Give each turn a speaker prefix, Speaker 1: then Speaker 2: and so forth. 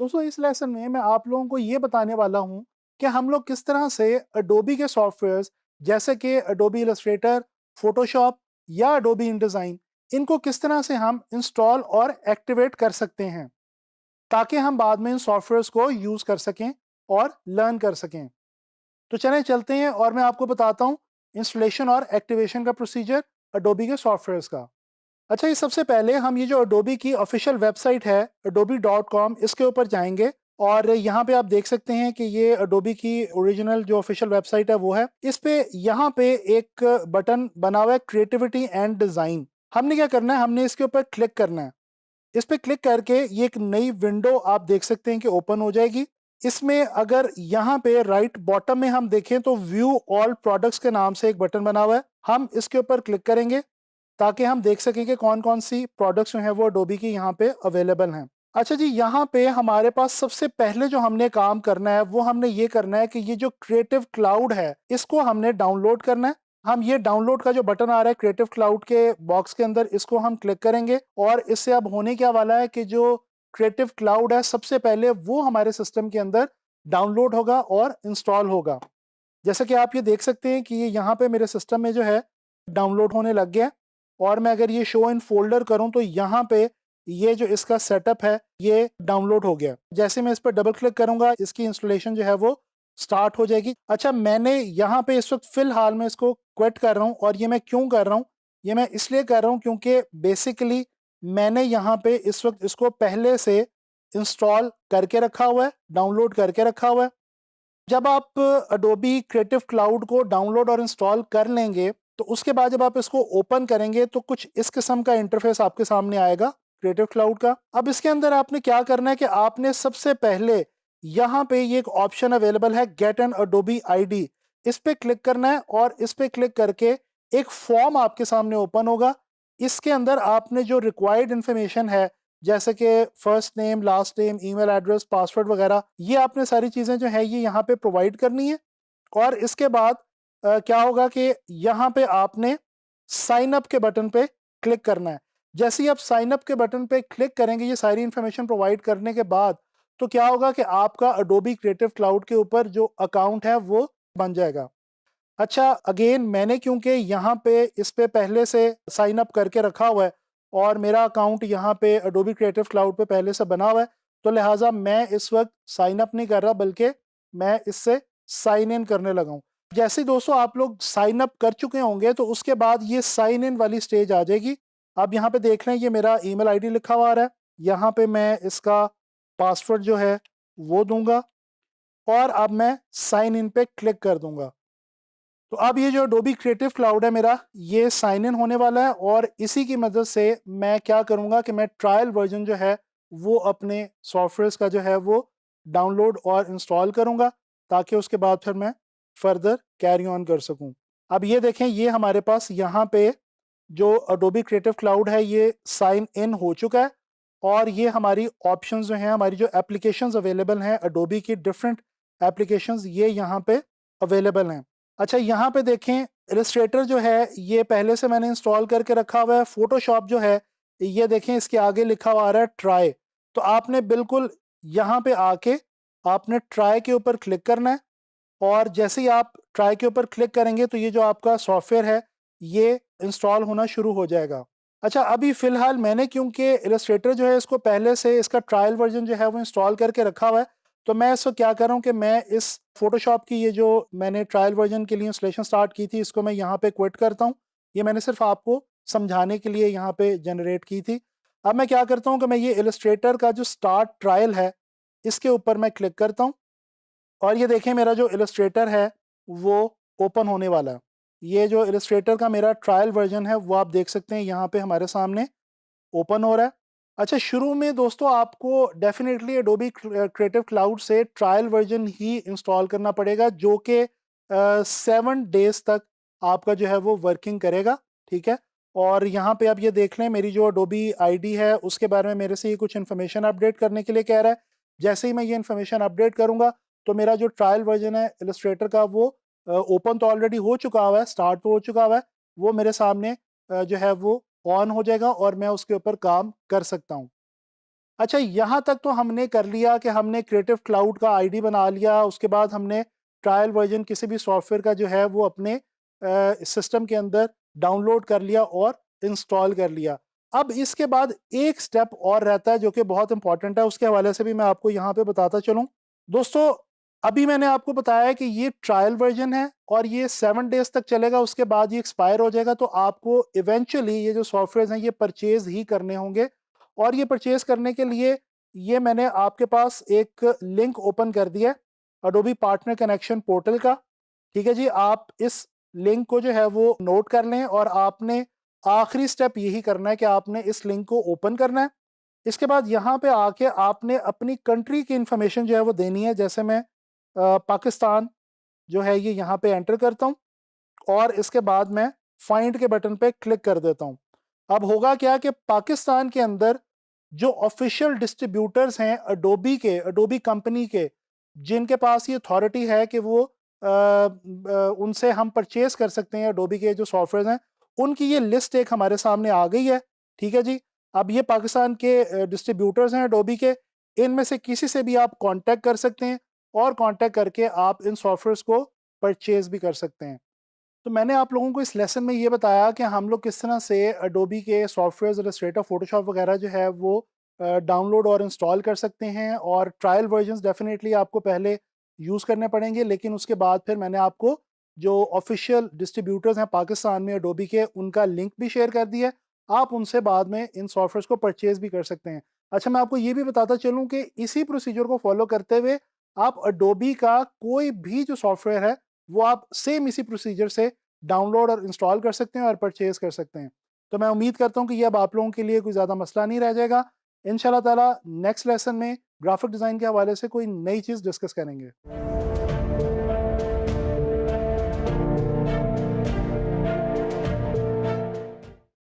Speaker 1: दोस्तों इस लेसन में मैं आप लोगों को ये बताने वाला हूँ कि हम लोग किस तरह से अडोबी के सॉफ्टवेयर्स जैसे कि अडोबी इलस्ट्रेटर फोटोशॉप या अडोबी डिज़ाइन इनको किस तरह से हम इंस्टॉल और एक्टिवेट कर सकते हैं ताकि हम बाद में इन सॉफ्टवेयर्स को यूज़ कर सकें और लर्न कर सकें तो चलें चलते हैं और मैं आपको बताता हूँ इंस्टॉलेशन और एक्टिवेशन का प्रोसीजर अडोबी के सॉफ्टवेयर्स का अच्छा ये सबसे पहले हम ये जो अडोबी की ऑफिशियल वेबसाइट है अडोबी डॉट कॉम इसके ऊपर जाएंगे और यहाँ पे आप देख सकते हैं कि ये अडोबी की ओरिजिनल जो ऑफिशियल वेबसाइट है वो है इस पे यहाँ पे एक बटन बना हुआ है क्रिएटिविटी एंड डिज़ाइन हमने क्या करना है हमने इसके ऊपर क्लिक करना है इस पे क्लिक करके ये एक नई विंडो आप देख सकते हैं कि ओपन हो जाएगी इसमें अगर यहाँ पे राइट बॉटम में हम देखें तो व्यू ऑल प्रोडक्ट्स के नाम से एक बटन बना हुआ है हम इसके ऊपर क्लिक करेंगे ताकि हम देख सकें कि कौन कौन सी प्रोडक्ट्स जो हैं वो अडोबी की यहाँ पे अवेलेबल हैं अच्छा जी यहाँ पे हमारे पास सबसे पहले जो हमने काम करना है वो हमने ये करना है कि ये जो क्रिएटिव क्लाउड है इसको हमने डाउनलोड करना है हम ये डाउनलोड का जो बटन आ रहा है क्रिएटिव क्लाउड के बॉक्स के अंदर इसको हम क्लिक करेंगे और इससे अब होने क्या वाला है कि जो क्रिएटिव क्लाउड है सबसे पहले वो हमारे सिस्टम के अंदर डाउनलोड होगा और इंस्टॉल होगा जैसा कि आप ये देख सकते हैं कि ये यहाँ पे मेरे सिस्टम में जो है डाउनलोड होने लग गया और मैं अगर ये शो इन फोल्डर करूँ तो यहाँ पे ये जो इसका सेटअप है ये डाउनलोड हो गया जैसे मैं इस पर डबल क्लिक करूँगा इसकी इंस्टॉलेशन जो है वो स्टार्ट हो जाएगी अच्छा मैंने यहाँ पे इस वक्त फ़िलहाल मैं इसको क्वेट कर रहा हूँ और ये मैं क्यों कर रहा हूँ ये मैं इसलिए कर रहा हूँ क्योंकि बेसिकली मैंने यहाँ पे इस वक्त इसको पहले से इंस्टॉल करके रखा हुआ है डाउनलोड करके रखा हुआ है जब आप अडोबी क्रिएटिव क्लाउड को डाउनलोड और इंस्टॉल कर लेंगे तो उसके बाद जब आप इसको ओपन करेंगे तो कुछ इस किस्म का इंटरफेस आपके सामने आएगा क्रिएटिव क्लाउड का अब इसके अंदर आपने क्या करना है कि आपने सबसे पहले यहाँ पे ये एक ऑप्शन अवेलेबल है गेट एन अडोबी आईडी इस पर क्लिक करना है और इस पर क्लिक करके एक फॉर्म आपके सामने ओपन होगा इसके अंदर आपने जो रिक्वायर्ड इन्फॉर्मेशन है जैसे कि first name last name email address password वगैरह ये आपने सारी चीज़ें जो है ये यहाँ पे प्रोवाइड करनी है और इसके बाद क्या होगा कि यहाँ पे आपने साइन अप के बटन पे क्लिक करना है जैसे ही आप साइन अप के बटन पे क्लिक करेंगे ये सारी इन्फॉर्मेशन प्रोवाइड करने के बाद तो क्या होगा कि आपका अडोबी क्रिएटिव क्लाउड के ऊपर जो अकाउंट है वो बन जाएगा अच्छा अगेन मैंने क्योंकि यहाँ पे इस पर पहले से साइन अप करके रखा हुआ है और मेरा अकाउंट यहाँ पे अडोबी क्रिएटिव क्लाउड पे पहले से बना हुआ है तो लिहाजा मैं इस वक्त साइन अप नहीं कर रहा बल्कि मैं इससे साइन इन करने लगाऊँ जैसे दोस्तों आप लोग साइन अप कर चुके होंगे तो उसके बाद ये साइन इन वाली स्टेज आ जाएगी आप यहाँ पे देख रहे हैं ये मेरा ईमेल आईडी लिखा हुआ आ रहा है यहाँ पे मैं इसका पासवर्ड जो है वो दूंगा और अब मैं साइन इन पे क्लिक कर दूंगा तो अब ये जो डोबी क्रिएटिव क्लाउड है मेरा ये साइन इन होने वाला है और इसी की मदद से मैं क्या करूँगा कि मैं ट्रायल वर्जन जो है वो अपने सॉफ्टवेयर का जो है वो डाउनलोड और इंस्टॉल करूँगा ताकि उसके बाद फिर मैं फर्दर कैरी ऑन कर सकूं अब ये देखें ये हमारे पास यहाँ पे जो अडोबी क्रिएटिव क्लाउड है ये साइन इन हो चुका है और ये हमारी ऑप्शंस जो हैं हमारी जो एप्लीकेशंस अवेलेबल हैं अडोबी की डिफरेंट एप्लीकेशंस ये यहाँ पे अवेलेबल हैं अच्छा यहाँ पे देखें रजिस्ट्रेटर जो है ये पहले से मैंने इंस्टॉल करके रखा हुआ है फोटोशॉप जो है ये देखें इसके आगे लिखा हुआ आ रहा है ट्राई तो आपने बिल्कुल यहाँ पे आके आपने ट्राई के ऊपर क्लिक करना है और जैसे ही आप ट्राई के ऊपर क्लिक करेंगे तो ये जो आपका सॉफ्टवेयर है ये इंस्टॉल होना शुरू हो जाएगा अच्छा अभी फ़िलहाल मैंने क्योंकि इलस्ट्रेटर जो है इसको पहले से इसका ट्रायल वर्जन जो है वो इंस्टॉल करके रखा हुआ है तो मैं इसको क्या कर रहा हूँ कि मैं इस फोटोशॉप की ये जो मैंने ट्रायल वर्जन के लिए इंस्टॉलेशन स्टार्ट की थी इसको मैं यहाँ पे क्विट करता हूँ ये मैंने सिर्फ आपको समझाने के लिए यहाँ पे जनरेट की थी अब मैं क्या करता हूँ कि मैं ये इलस्ट्रेटर का जो स्टार्ट ट्रायल है इसके ऊपर मैं क्लिक करता हूँ और ये देखें मेरा जो एलस्ट्रेटर है वो ओपन होने वाला है ये जो इलस्ट्रेटर का मेरा ट्रायल वर्जन है वो आप देख सकते हैं यहाँ पे हमारे सामने ओपन हो रहा है अच्छा शुरू में दोस्तों आपको डेफिनेटली एडोबी क्रिएटिव क्लाउड से ट्रायल वर्जन ही इंस्टॉल करना पड़ेगा जो कि सेवन डेज तक आपका जो है वो वर्किंग करेगा ठीक है और यहाँ पे आप ये देख लें मेरी जो अडोबी आईडी है उसके बारे में मेरे से ये कुछ इन्फॉर्मेशन अपडेट करने के लिए कह रहा है जैसे ही मैं ये इन्फॉर्मेशन अपडेट करूँगा तो मेरा जो ट्रायल वर्जन है इलस्ट्रेटर का वो ओपन तो ऑलरेडी हो चुका हुआ है स्टार्ट तो हो चुका हुआ है वो मेरे सामने जो है वो ऑन हो जाएगा और मैं उसके ऊपर काम कर सकता हूँ अच्छा यहाँ तक तो हमने कर लिया कि हमने क्रिएटिव क्लाउड का आईडी बना लिया उसके बाद हमने ट्रायल वर्जन किसी भी सॉफ्टवेयर का जो है वो अपने सिस्टम के अंदर डाउनलोड कर लिया और इंस्टॉल कर लिया अब इसके बाद एक स्टेप और रहता है जो कि बहुत इंपॉर्टेंट है उसके हवाले से भी मैं आपको यहाँ पर बताता चलूँ दोस्तों अभी मैंने आपको बताया कि ये ट्रायल वर्जन है और ये सेवन डेज तक चलेगा उसके बाद ये एक्सपायर हो जाएगा तो आपको इवेंचुअली ये जो सॉफ्टवेयर हैं ये परचेज ही करने होंगे और ये परचेज करने के लिए ये मैंने आपके पास एक लिंक ओपन कर दिया है अडोबी पार्टनर कनेक्शन पोर्टल का ठीक है जी आप इस लिंक को जो है वो नोट कर लें और आपने आखिरी स्टेप यही करना है कि आपने इस लिंक को ओपन करना है इसके बाद यहाँ पे आके आपने अपनी कंट्री की इन्फॉर्मेशन जो है वो देनी है जैसे मैं पाकिस्तान जो है ये यहाँ पे एंटर करता हूँ और इसके बाद मैं फाइंड के बटन पे क्लिक कर देता हूँ अब होगा क्या कि पाकिस्तान के अंदर जो ऑफिशियल डिस्ट्रीब्यूटर्स हैं अडोबी के अडोबी कंपनी के जिनके पास ये अथॉरिटी है कि वो आ, आ, उनसे हम परचेज कर सकते हैं अडोबी के जो सॉफ्टवेयर हैं उनकी ये लिस्ट एक हमारे सामने आ गई है ठीक है जी अब ये पाकिस्तान के डिस्ट्रीब्यूटर्स हैं अडोबी के इनमें से किसी से भी आप कांटेक्ट कर सकते हैं और कॉन्टैक्ट करके आप इन सॉफ्टवेयर्स को परचेज भी कर सकते हैं तो मैंने आप लोगों को इस लेसन में ये बताया कि हम लोग किस तरह से अडोबी के सॉफ्टवेयर ऑफ फोटोशॉप वगैरह जो है वो डाउनलोड और इंस्टॉल कर सकते हैं और ट्रायल वर्जन डेफिनेटली आपको पहले यूज़ करने पड़ेंगे लेकिन उसके बाद फिर मैंने आपको जो ऑफिशियल डिस्ट्रीब्यूटर्स हैं पाकिस्तान में अडोबी के उनका लिंक भी शेयर कर दिया है आप उनसे बाद में इन सॉफ्टवेयर्स को परचेज़ भी कर सकते हैं अच्छा मैं आपको ये भी बताता चलूँ कि इसी प्रोसीजर को फॉलो करते हुए आप अडोबी का कोई भी जो सॉफ्टवेयर है वो आप सेम इसी प्रोसीजर से डाउनलोड और इंस्टॉल कर सकते हैं और परचेज कर सकते हैं तो मैं उम्मीद करता हूँ कि ये अब आप लोगों के लिए कोई ज़्यादा मसला नहीं रह जाएगा इन ताला नेक्स्ट लेसन में ग्राफिक डिज़ाइन के हवाले से कोई नई चीज़ डिस्कस करेंगे